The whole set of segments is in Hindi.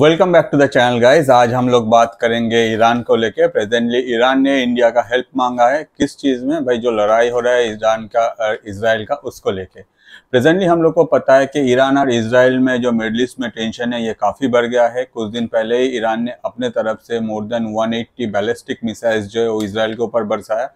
welcome back to the channel guys आज हम लोग बात करेंगे ईरान को लेके प्रेजेंटली ईरान ने इंडिया का हेल्प मांगा है किस चीज़ में भाई जो लड़ाई हो रहा है ईरान का इसराइल का उसको लेके प्रेजेंटली हम लोग को पता है कि ईरान और इसराइल में जो मिडल ईस्ट में टेंशन है ये काफ़ी बढ़ गया है कुछ दिन पहले ही ईरान ने अपने तरफ से मोर देन 180 बैलिस्टिक मिसाइल्स जो है वो इसराइल के ऊपर बरसाया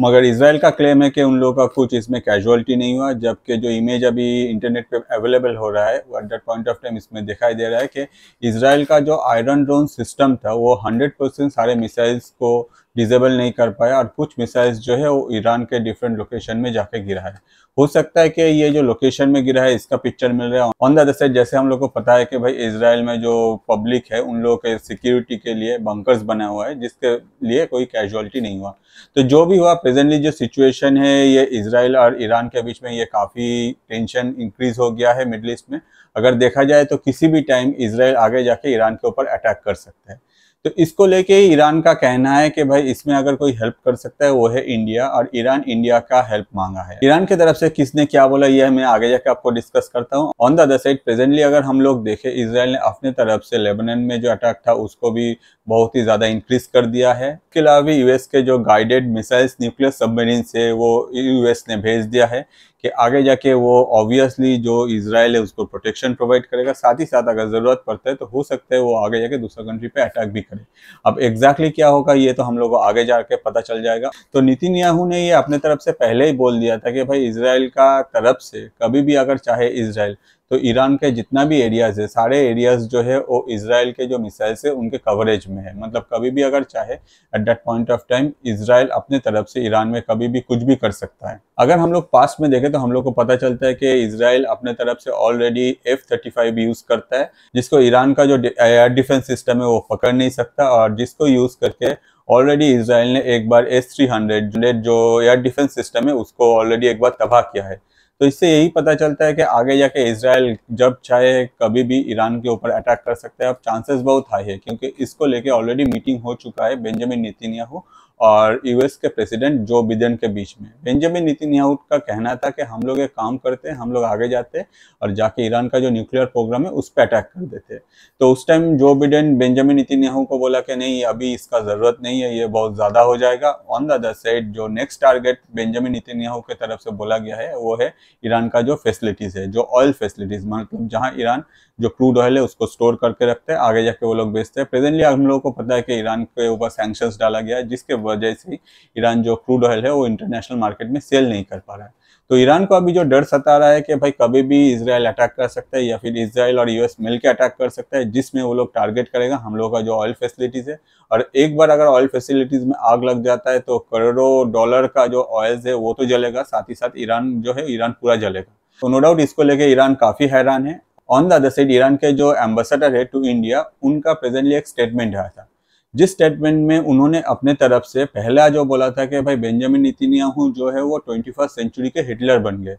मगर इसराइल का क्लेम है कि उन लोगों का कुछ इसमें कैजुअलिटी नहीं हुआ जबकि जो इमेज अभी इंटरनेट पर अवेलेबल हो रहा है at that point of time इसमें दिखाई दे रहा है कि इसराइल का जो आयरन ड्रोन सिस्टम था वो हंड्रेड सारे मिसाइल्स को डिजेबल नहीं कर पाया और कुछ मिसाइल्स जो है वो ईरान के डिफरेंट लोकेशन में जाके गिरा है हो सकता है कि ये जो लोकेशन में गिरा है इसका पिक्चर मिल रहा है ऑन द अदर साइड जैसे हम लोग को पता है कि भाई इसराइल में जो पब्लिक है उन लोगों के सिक्योरिटी के लिए बंकर्स बना हुआ है जिसके लिए कोई कैजुअलिटी नहीं हुआ तो जो भी हुआ प्रेजेंटली जो सिचुएशन है ये इसराइल और ईरान के बीच में ये काफ़ी टेंशन इंक्रीज हो गया है मिडल ईस्ट में अगर देखा जाए तो किसी भी टाइम इसराइल आगे जाके ईरान के ऊपर अटैक कर सकता है तो इसको लेके ईरान का कहना है कि भाई इसमें अगर कोई हेल्प कर सकता है वो है इंडिया और ईरान इंडिया का हेल्प मांगा है ईरान की तरफ से किसने क्या बोला यह मैं आगे जाके आपको डिस्कस करता हूँ on the other side presently अगर हम लोग देखें इसराइल ने अपने तरफ से लेबनन में जो अटैक था उसको भी बहुत ही ज़्यादा इंक्रीज कर दिया है इसके अलावा यूएस के जो गाइडेड मिसाइल्स न्यूक्लियर सबमरीन से वो यूएस ने भेज दिया है कि आगे जाके वो ऑब्वियसली जो इसराइल है उसको प्रोटेक्शन प्रोवाइड करेगा साथ ही साथ अगर ज़रूरत पड़ता है तो हो सकता है वो आगे जाके दूसरा कंट्री पे अटैक भी करे अब एग्जैक्टली क्या होगा ये तो हम लोग को आगे जाके पता चल जाएगा तो नितिन याहू ने ये अपने तरफ से पहले ही बोल दिया था कि भाई इसराइल का तरफ से कभी भी अगर चाहे इसराइल तो ईरान के जितना भी एरियाज़ है सारे एरियाज़ जो है वो इसराइल के जो मिसाइल्स है उनके कवरेज में है मतलब कभी भी अगर चाहे at that point of time Israel अपने तरफ से ईरान में कभी भी कुछ भी कर सकता है अगर हम लोग पास्ट में देखें तो हम लोग को पता चलता है कि इसराइल अपने तरफ से already F thirty five use करता है जिसको ईरान का जो एयर डिफेंस सिस्टम है वो पकड़ नहीं सकता और जिसको यूज़ करके ऑलरेडी इसराइल ने एक बार एस थ्री हंड्रेड जो एयर डिफेंस सिस्टम है उसको ऑलरेडी एक बार तबाह किया है तो इससे यही पता चलता है कि आगे जाके इसराइल जब चाहे कभी भी ईरान के ऊपर अटैक कर सकता है अब चांसेस बहुत हाई है क्योंकि इसको लेके ऑलरेडी मीटिंग हो चुका है बेंजामिन नेतिन्याहू और यूएस के प्रेसिडेंट जो बिदेन के बीच में बेंजामिन नितिनयाहू का कहना था कि हम लोग एक काम करते हैं हम लोग आगे जाते और जाके ईरान का जो न्यूक्लियर प्रोग्राम है उस पर अटैक कर देते तो उस टाइम जो बिडेन बेंजामिन नितिनयाहू को बोला कि नहीं अभी इसका ज़रूरत नहीं है ये बहुत ज़्यादा हो जाएगा ऑन द अदर साइड जो नेक्स्ट टारगेट बेंजामिन नितिनयाहू के तरफ से बोला गया है वो है ईरान का जो फैसिलिटीज़ है जो ऑयल फैसिलिटीज़ मतलब जहाँ ईरान जो क्रूड ऑयल है उसको स्टोर करके रखते हैं आगे जाके वो लोग बेचते हैं प्रेजेंटली हम लोगों को पता है कि ईरान के ऊपर सैंक्शंस डाला गया है जिसके वजह से ईरान जो क्रूड ऑयल है वो इंटरनेशनल मार्केट में सेल नहीं कर पा रहा है तो ईरान को अभी जो डर सता रहा है कि भाई कभी भी इसराइल अटैक कर सकता है या फिर इसराइल और यूएस मिलकर अटैक कर सकता है जिसमें वो लोग टारगेट करेगा हम लोगों का जो ऑयल फैसिलिटीज़ है और एक बार अगर ऑयल फैसिलिटीज़ में आग लग जाता है तो करोड़ों डॉलर का जो ऑयल है वो तो जलेगा साथ ही साथ ईरान जो है ईरान पूरा जलेगा तो नो डाउट इसको लेके ईरान काफ़ी हैरान है on the other side Iran के जो एम्बेसडर है टू इंडिया उनका प्रेजेंटली एक स्टेटमेंट रहा था जिस स्टेटमेंट में उन्होंने अपने तरफ से पहला जो बोला था कि भाई बेंजामिन नितिनयाहू जो है वो ट्वेंटी फर्स्ट सेंचुरी के हिटलर बन गए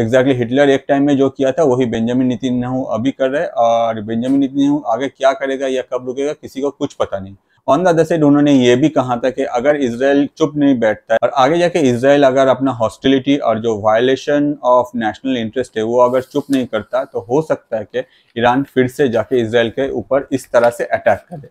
एग्जैक्टली exactly, हिटलर एक टाइम में जो किया था वही बेंजामिन नितिन अभी कर रहे और बेंजामिन नितिन आगे क्या करेगा या कब रुकेगा किसी को कुछ पता नहीं ऑन द अदर साइड उन्होंने ये भी कहा था कि अगर इसराइल चुप नहीं बैठता है और आगे जाके इसराइल अगर अपना हॉस्टिलिटी और जो वायलेशन ऑफ नेशनल इंटरेस्ट है वो अगर चुप नहीं करता तो हो सकता है कि ईरान फिर से जाके इसराइल के ऊपर इस तरह से अटैक करे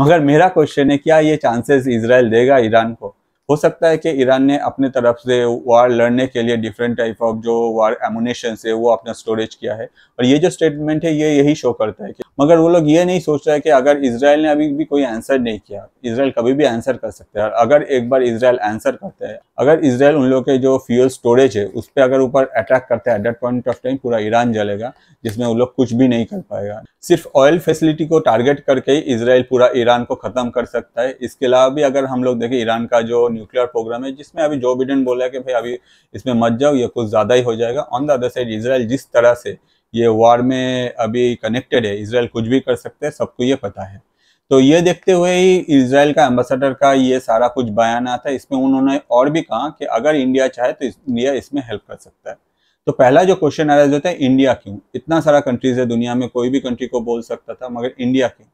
मगर मेरा क्वेश्चन है क्या ये चांसेस इसराइल देगा ईरान को हो सकता है कि ईरान ने अपने तरफ से वार लड़ने के लिए डिफरेंट टाइप ऑफ जो वार एमुनेशन है वो अपना स्टोरेज किया है और ये जो स्टेटमेंट है ये यही शो करता है कि मगर वो लोग ये नहीं सोच रहे कि अगर इसराइल ने अभी भी कोई आंसर नहीं किया इसराइल कभी भी आंसर कर सकता है अगर एक बार इसराइल आंसर करता है अगर इसराइल उन लोग के जो फ्यूल स्टोरेज है उस पर अगर ऊपर अटैक करता है एट पॉइंट ऑफ टाइम पूरा ईरान जलेगा जिसमें वो लोग कुछ भी नहीं कर पाएगा सिर्फ ऑयल फैसिलिटी को टारगेट करके इसराइल पूरा ईरान को खत्म कर सकता है इसके अलावा भी अगर हम लोग देखें ईरान का जो न्यूक्लियर प्रोग्राम है जिसमें अभी जो बिडन बोला कि भाई अभी इसमें मत जाओ ये कुछ ज़्यादा ही हो जाएगा on the other side Israel जिस तरह से ये वार में अभी कनेक्टेड है इसराइल कुछ भी कर सकते हैं सबको ये पता है तो ये देखते हुए ही इसराइल का एम्बेसडर का ये सारा कुछ बयान आता है इसमें उन्होंने और भी कहा कि अगर इंडिया चाहे तो इंडिया इसमें हेल्प कर सकता है तो पहला जो क्वेश्चन आ रहा है इंडिया क्यों इतना सारा कंट्रीज है दुनिया में कोई भी कंट्री को बोल सकता था मगर इंडिया क्यों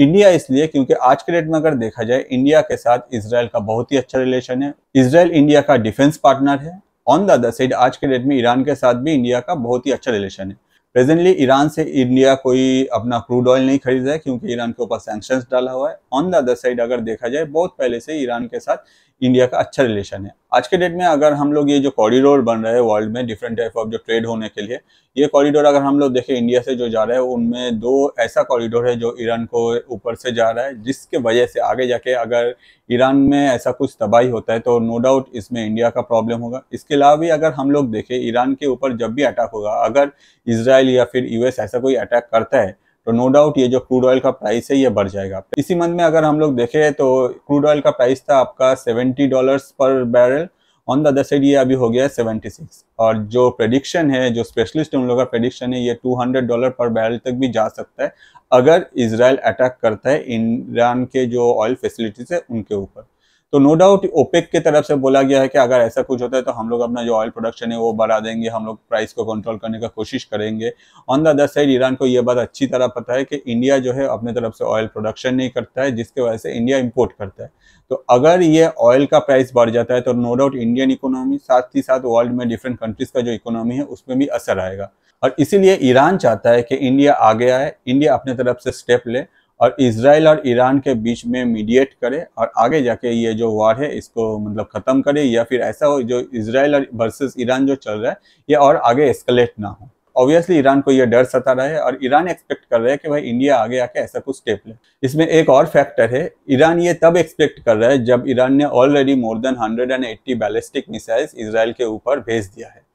इंडिया इसलिए क्योंकि आज के डेट में अगर देखा जाए इंडिया के साथ इसराइल का बहुत ही अच्छा रिलेशन है इसराइल इंडिया का डिफेंस पार्टनर है ऑन द अदर साइड आज के डेट में ईरान के साथ भी इंडिया का बहुत ही अच्छा रिलेशन है प्रेजेंटली ईरान से इंडिया कोई अपना क्रूड ऑयल नहीं खरीद रहा है क्योंकि ईरान के ऊपर सैंक्शंस डाला हुआ है ऑन द अदर साइड अगर देखा जाए बहुत पहले से ईरान के साथ इंडिया का अच्छा रिलेशन है आज के डेट में अगर हम लोग ये जो कॉरिडोर बन रहे हैं वर्ल्ड में डिफरेंट टाइप ऑफ जो ट्रेड होने के लिए ये कॉरिडोर अगर हम लोग देखें इंडिया से जो जा रहा है उनमें दो ऐसा कॉरिडोर है जो ईरान को ऊपर से जा रहा है जिसके वजह से आगे जाके अगर ईरान में ऐसा कुछ तबाही होता है तो नो डाउट इसमें इंडिया का प्रॉब्लम होगा इसके अलावा भी अगर हम लोग देखें ईरान के ऊपर जब भी अटैक होगा अगर इसराइल या फिर यूएस ऐसा कोई अटैक करता है तो नो डाउट ये जो क्रूड ऑयल का प्राइस है ये बढ़ जाएगा इसी मंथ में अगर हम लोग देखे तो क्रूड ऑयल का प्राइस था आपका seventy dollar per barrel on the other side ये अभी हो गया है सेवेंटी सिक्स और जो प्रडिक्शन है जो स्पेशलिस्ट है उन लोगों का प्रडिक्शन है ये two hundred dollar per barrel तक भी जा सकता है अगर इसराइल अटैक करता है ईरान के जो ऑयल फैसिलिटीज़ है उनके ऊपर तो नो डाउट ओपेक की तरफ से बोला गया है कि अगर ऐसा कुछ होता है तो हम लोग अपना जो ऑयल प्रोडक्शन है वो बढ़ा देंगे हम लोग प्राइस को कंट्रोल करने का कोशिश करेंगे on the other side Iran को यह बात अच्छी तरह पता है कि इंडिया जो है अपने तरफ से ऑयल प्रोडक्शन नहीं करता है जिसके वजह से इंडिया इम्पोर्ट करता है तो अगर ये ऑयल का प्राइस बढ़ जाता है तो नो डाउट इंडियन इकोनॉमी साथ ही साथ वर्ल्ड में डिफरेंट कंट्रीज़ का जो इकोनॉमी है उसमें भी असर आएगा और इसीलिए ईरान चाहता है कि इंडिया आगे आए इंडिया अपने तरफ से स्टेप ले और इसराइल और ईरान के बीच में मीडिएट करे और आगे जाके ये जो वार है इसको मतलब ख़त्म करे या फिर ऐसा हो जो इसराइल और वर्सेस ईरान जो चल रहा है ये और आगे एस्केलेट ना हो ऑब्वियसली ईरान को यह डर सता रहा है और ईरान एक्सपेक्ट कर रहा है कि भाई इंडिया आगे आके ऐसा कुछ स्टेप ले इसमें एक और फैक्टर है ईरान ये तब एक्सपेक्ट कर रहा है जब ईरान ने already more than eighty ballistic missiles Israel के ऊपर भेज दिया है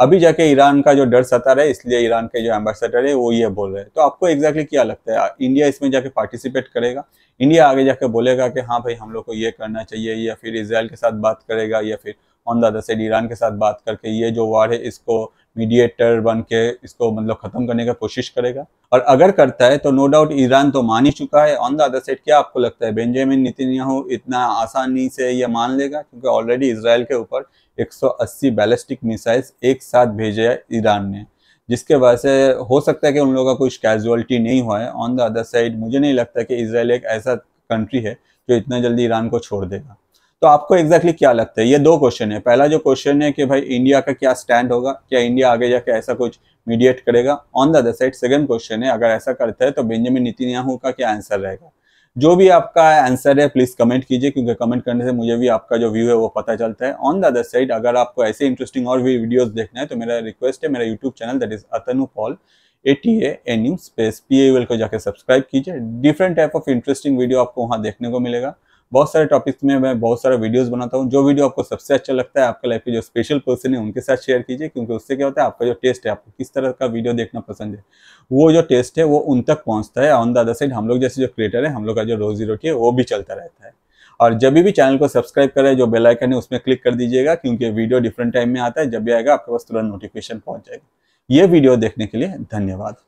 अभी जाके ईरान का जो डर सता रहा है इसलिए ईरान के जो एम्बेसडर है वो ये बोल रहे हैं तो आपको एग्जैक्टली क्या लगता है इंडिया इसमें जाके पार्टिसिपेट करेगा इंडिया आगे जाके बोलेगा कि हाँ भाई हम लोग को ये करना चाहिए या फिर इसराइल के साथ बात करेगा या फिर on the other side Iran के साथ बात करके ये जो वार है इसको मीडिएटर बन के इसको मतलब ख़त्म करने का कोशिश करेगा और अगर करता है तो नो डाउट ईरान तो मान ही चुका है ऑन द अदर साइड क्या आपको लगता है बेंजामिन नितिनयाहू इतना आसानी से यह मान लेगा क्योंकि ऑलरेडी इसराइल के ऊपर 180 बैलिस्टिक मिसाइल्स एक साथ भेजे है ईरान ने जिसके वजह से हो सकता है कि उन लोगों का कुछ कैजुअलिटी नहीं हुआ है ऑन द अदर साइड मुझे नहीं लगता कि इसराइल एक ऐसा कंट्री है जो इतना जल्दी ईरान को छोड़ देगा तो आपको एग्जैक्टली exactly क्या लगता है ये दो क्वेश्चन है पहला जो क्वेश्चन है कि भाई इंडिया का क्या स्टैंड होगा क्या इंडिया आगे जाके ऐसा कुछ मीडिएट करेगा on the other side second question है अगर ऐसा करता है तो बेंजामिन नितिन्याहू का क्या आंसर रहेगा जो भी आपका आंसर है प्लीज कमेंट कीजिए क्योंकि कमेंट करने से मुझे भी आपका जो व्यू है वो पता चलता है ऑन द अदर साइड अगर आपको ऐसे इंटरेस्टिंग और भी वीडियोस देखना है तो मेरा रिक्वेस्ट है मेरा YouTube channel that is Atanu Paul A T N U space P L को जाकर सब्सक्राइब कीजिए different type of interesting video आपको वहाँ देखने को मिलेगा बहुत सारे टॉपिक्स में मैं बहुत सारे वीडियोस बनाता हूँ जो वीडियो आपको सबसे अच्छा लगता है आपके लाइफ के जो स्पेशल पर्सन है उनके साथ शेयर कीजिए क्योंकि उससे क्या होता है आपका जो टेस्ट है आपको किस तरह का वीडियो देखना पसंद है वो जो टेस्ट है वो उन तक पहुँचता है ऑन द अदर साइड हम लोग जैसे जो क्रिएटर है हम लोग का जो रोजी रोटी है वो भी चलता रहता है और जब भी चैनल को सब्सक्राइब करें जो बेल आइकन है उसमें क्लिक कर दीजिएगा क्योंकि वीडियो डिफरेंट टाइम में आता है जब भी आएगा आपके पास तुरंत नोटिफिकेशन पहुंच जाएगा ये वीडियो देखने के लिए धन्यवाद